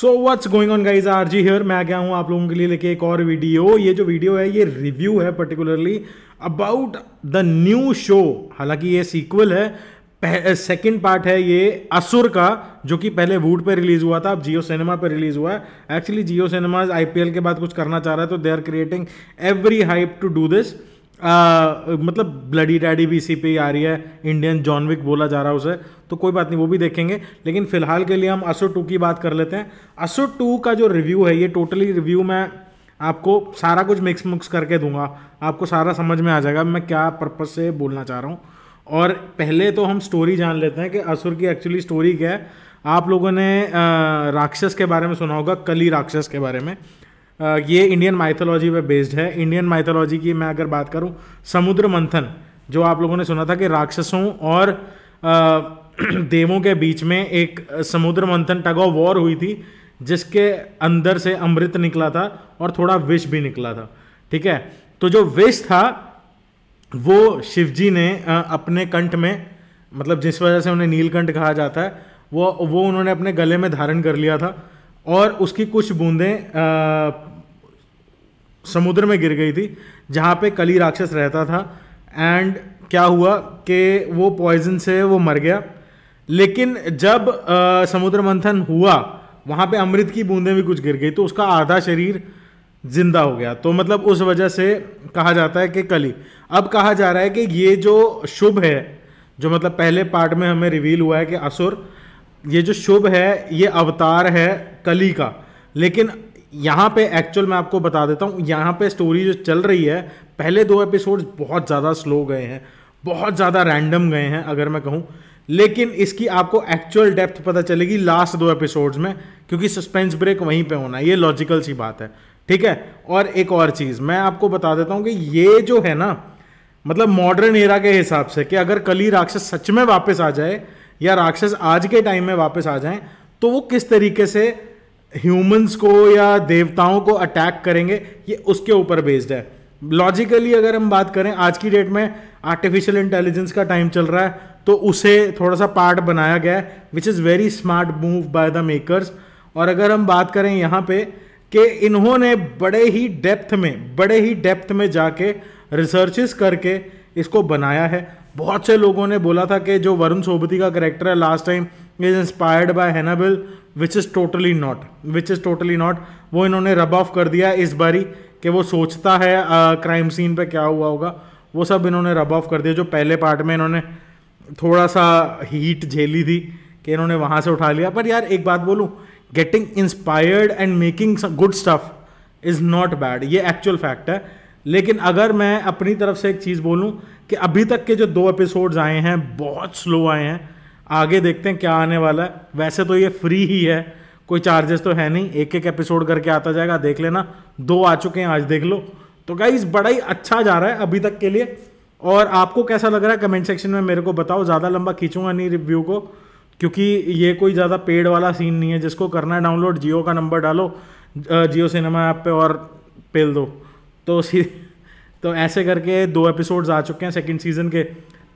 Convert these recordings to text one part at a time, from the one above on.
so what's going on guys R G here मैं आ गया हूँ आप लोगों के लिए लेके एक और वीडियो ये जो वीडियो है ये रिव्यू है particularly about the new show हालांकि ये सीक्वल है सेकेंड पार्ट है ये असुर का जो कि पहले वूड पे रिलीज हुआ था अब जियो सिनेमा पे रिलीज हुआ है एक्चुअली जियो सिनेमा आईपीएल के बाद कुछ करना चाह रहा है तो they are creating every hype to do this ah, मतलब ब्लडी डैडी भी इसी पे आ रही है इंडियन जॉनविक बोला जा रहा है उसे तो कोई बात नहीं वो भी देखेंगे लेकिन फिलहाल के लिए हम असो टू की बात कर लेते हैं असो टू का जो रिव्यू है ये टोटली रिव्यू मैं आपको सारा कुछ मिक्स मिक्स करके दूंगा आपको सारा समझ में आ जाएगा मैं क्या पर्पज़ से बोलना चाह रहा हूँ और पहले तो हम स्टोरी जान लेते हैं कि असुर की एक्चुअली स्टोरी क्या है आप लोगों ने राक्षस के बारे में सुना होगा कली राक्षस के बारे में ये इंडियन माइथोलॉजी पे बेस्ड है इंडियन माइथोलॉजी की मैं अगर बात करूँ समुद्र मंथन जो आप लोगों ने सुना था कि राक्षसों और देवों के बीच में एक समुद्र मंथन टग ऑफ वॉर हुई थी जिसके अंदर से अमृत निकला था और थोड़ा विष भी निकला था ठीक है तो जो विष था वो शिवजी ने अपने कंठ में मतलब जिस वजह से उन्हें नीलकंठ कहा जाता है वो वो उन्होंने अपने गले में धारण कर लिया था और उसकी कुछ बूंदें समुद्र में गिर गई थी जहाँ पे कली राक्षस रहता था एंड क्या हुआ कि वो पॉइजन से वो मर गया लेकिन जब आ, समुद्र मंथन हुआ वहाँ पे अमृत की बूंदें भी कुछ गिर गई तो उसका आधा शरीर जिंदा हो गया तो मतलब उस वजह से कहा जाता है कि कली अब कहा जा रहा है कि ये जो शुभ है जो मतलब पहले पार्ट में हमें रिवील हुआ है कि असुर ये जो शुभ है ये अवतार है कली का लेकिन यहाँ पे एक्चुअल मैं आपको बता देता हूँ यहाँ पे स्टोरी जो चल रही है पहले दो एपिसोड्स बहुत ज़्यादा स्लो गए हैं बहुत ज़्यादा रैंडम गए हैं अगर मैं कहूँ लेकिन इसकी आपको एक्चुअल डेप्थ पता चलेगी लास्ट दो एपिसोड्स में क्योंकि सस्पेंस ब्रेक वहीं पे होना है ये लॉजिकल सी बात है ठीक है और एक और चीज़ मैं आपको बता देता हूँ कि ये जो है ना मतलब मॉडर्न एरा के हिसाब से कि अगर कली राक्षस सच में वापस आ जाए या राक्षस आज के टाइम में वापस आ जाएं तो वो किस तरीके से ह्यूमंस को या देवताओं को अटैक करेंगे ये उसके ऊपर बेस्ड है लॉजिकली अगर हम बात करें आज की डेट में आर्टिफिशियल इंटेलिजेंस का टाइम चल रहा है तो उसे थोड़ा सा पार्ट बनाया गया है which is very smart move by the makers और अगर हम बात करें यहाँ पे कि इन्होंने बड़े ही डेप्थ में बड़े ही डेप्थ में जाके रिसर्चेस करके इसको बनाया है बहुत से लोगों ने बोला था कि जो वरुण सोबती का करेक्टर है last time is inspired by Hannibal which is totally not which is totally not वो इन्होंने रब ऑफ कर दिया इस बारी कि वो सोचता है क्राइम सीन पे क्या हुआ होगा वो सब इन्होंने रब ऑफ कर दिया जो पहले पार्ट में इन्होंने थोड़ा सा हीट झेली थी कि इन्होंने वहाँ से उठा लिया पर यार एक बात बोलूँ getting inspired and making good stuff is not bad ये एक्चुअल फैक्ट है लेकिन अगर मैं अपनी तरफ से एक चीज़ बोलूं कि अभी तक के जो दो एपिसोड्स आए हैं बहुत स्लो आए हैं आगे देखते हैं क्या आने वाला है वैसे तो ये फ्री ही है कोई चार्जेस तो है नहीं एक एक एपिसोड करके आता जाएगा देख लेना दो आ चुके हैं आज देख लो तो गाइज बड़ा ही अच्छा जा रहा है अभी तक के लिए और आपको कैसा लग रहा है कमेंट सेक्शन में मेरे को बताओ ज़्यादा लंबा खींचूंगा नहीं रिव्यू को क्योंकि ये कोई ज़्यादा पेड वाला सीन नहीं है जिसको करना है डाउनलोड जियो का नंबर डालो जियो सिनेमा ऐप पे और पेल दो तो तो ऐसे करके दो एपिसोड्स आ चुके हैं सेकंड सीजन के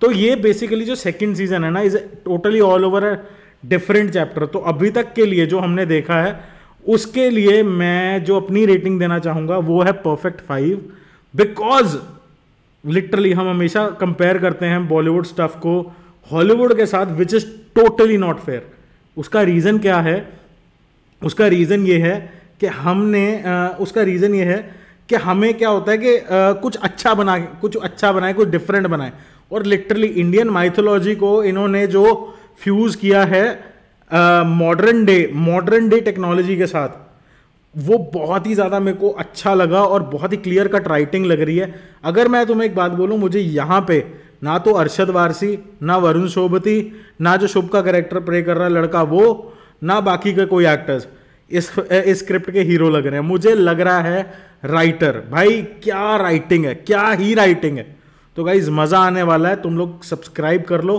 तो ये बेसिकली जो सेकंड सीजन है ना is totally all over a different chapter तो अभी तक के लिए जो हमने देखा है उसके लिए मैं जो अपनी रेटिंग देना चाहूँगा वो है परफेक्ट फाइव बिकॉज लिटरली हम हमेशा कंपेयर करते हैं बॉलीवुड स्टफ को हॉलीवुड के साथ which is totally not fair उसका रीज़न क्या है उसका रीज़न ये है कि हमने आ, उसका रीज़न ये है कि हमें क्या होता है कि आ, कुछ अच्छा बना कुछ अच्छा बनाए कुछ डिफरेंट अच्छा बनाए और लिटरली इंडियन माइथोलॉजी को इन्होंने जो फ्यूज़ किया है modern day modern day technology के साथ वो बहुत ही ज़्यादा मेरे को अच्छा लगा और बहुत ही क्लियर कट राइटिंग लग रही है अगर मैं तुम्हें एक बात बोलूँ मुझे यहाँ पे ना तो अरशद वारसी ना वरुण शोभती ना जो शुभ का करेक्टर प्ले कर रहा है लड़का वो ना बाकी के कोई एक्टर्स इस स्क्रिप्ट के हीरो लग रहे हैं मुझे लग रहा है राइटर भाई क्या राइटिंग है क्या ही राइटिंग है तो गाइज मज़ा आने वाला है तुम लोग सब्सक्राइब कर लो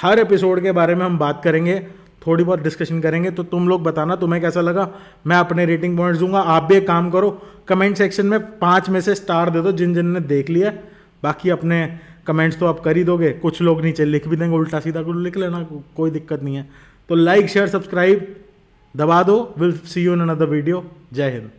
हर एपिसोड के बारे में हम बात करेंगे थोड़ी बहुत डिस्कशन करेंगे तो तुम लोग बताना तुम्हें कैसा लगा मैं अपने रेटिंग पॉइंट्स दूंगा आप भी एक काम करो कमेंट सेक्शन में पाँच में से स्टार दे दो जिन जिन ने देख लिया बाकी अपने कमेंट्स तो आप कर ही दोगे कुछ लोग नीचे लिख भी देंगे उल्टा सीधा को लिख लेना कोई दिक्कत नहीं है तो लाइक शेयर सब्सक्राइब दबा दो will see you in another video जय हिंद